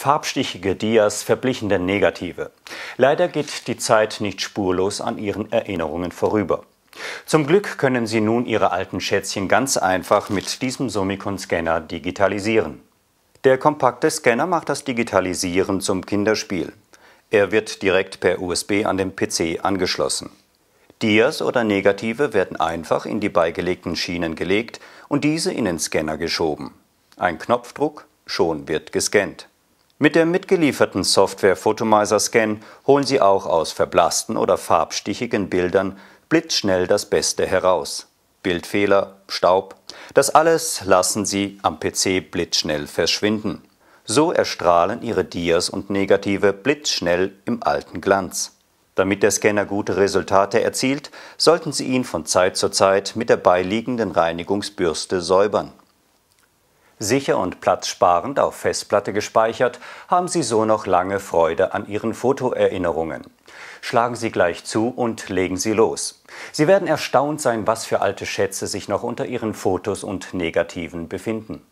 Farbstichige Dias, verblichende Negative. Leider geht die Zeit nicht spurlos an ihren Erinnerungen vorüber. Zum Glück können Sie nun Ihre alten Schätzchen ganz einfach mit diesem Summicon-Scanner digitalisieren. Der kompakte Scanner macht das Digitalisieren zum Kinderspiel. Er wird direkt per USB an den PC angeschlossen. Dias oder Negative werden einfach in die beigelegten Schienen gelegt und diese in den Scanner geschoben. Ein Knopfdruck, schon wird gescannt. Mit der mitgelieferten Software Photomizer Scan holen Sie auch aus verblassten oder farbstichigen Bildern blitzschnell das Beste heraus. Bildfehler, Staub, das alles lassen Sie am PC blitzschnell verschwinden. So erstrahlen Ihre Dias und Negative blitzschnell im alten Glanz. Damit der Scanner gute Resultate erzielt, sollten Sie ihn von Zeit zu Zeit mit der beiliegenden Reinigungsbürste säubern. Sicher und platzsparend auf Festplatte gespeichert, haben Sie so noch lange Freude an Ihren Fotoerinnerungen. Schlagen Sie gleich zu und legen Sie los. Sie werden erstaunt sein, was für alte Schätze sich noch unter Ihren Fotos und Negativen befinden.